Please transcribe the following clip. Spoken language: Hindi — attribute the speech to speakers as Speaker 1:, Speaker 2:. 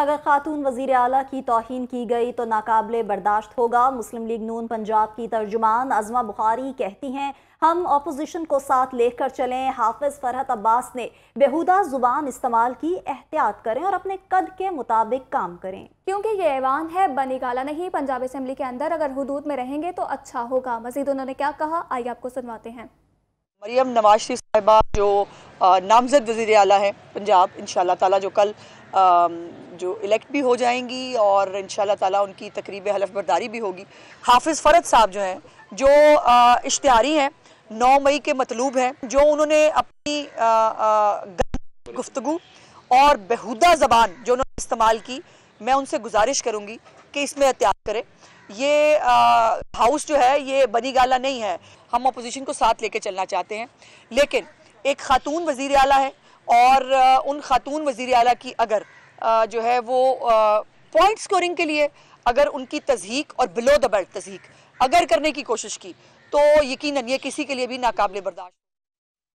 Speaker 1: अगर खातून वजीर अला की तोहन की गई तो नाकबले बर्दाश्त होगा मुस्लिम लीग नून पंजाब की तर्जुमान अजमा बुखारी कहती हैं हम अपोजिशन को साथ लेकर चलें हाफिज फरहत अब्बास ने बेहुदा जुबान इस्तेमाल की एहतियात करें और अपने कद के मुताबिक काम करें
Speaker 2: क्योंकि ये ऐवान है बनेगाला नहीं पंजाब असम्बली के अंदर अगर हदूद में रहेंगे तो अच्छा होगा मजीद उन्होंने क्या कहा आइए आपको सुनवाते हैं
Speaker 3: मरियम नवाज शरीफ साहिबा जो नामजद वजीर अल हैं पंजाब इन ताला जो कल जो इलेक्ट भी हो जाएंगी और इन ताला उनकी तकरीब हलफ बरदारी भी होगी हाफिज़ फ़रत साहब जो हैं जो इश्तारी हैं नौ मई के मतलूब हैं जो उन्होंने अपनी गुफ्तु और बेहुदा ज़बान जो उन्होंने इस्तेमाल की मैं उनसे गुजारिश करूँगी कि इसमें एहतियात करें ये हाउस जो है ये बनी गाला नहीं है हम अपोजिशन को साथ लेके चलना चाहते हैं लेकिन एक खातून वजीर अला है और उन खातून वजीर अला की अगर जो है वो पॉइंट स्कोरिंग के लिए अगर उनकी तजहीक और बिलो द बेल्ट तजहीक अगर करने की कोशिश की तो यकीन ये किसी के लिए भी नाकबले बर्दाश्त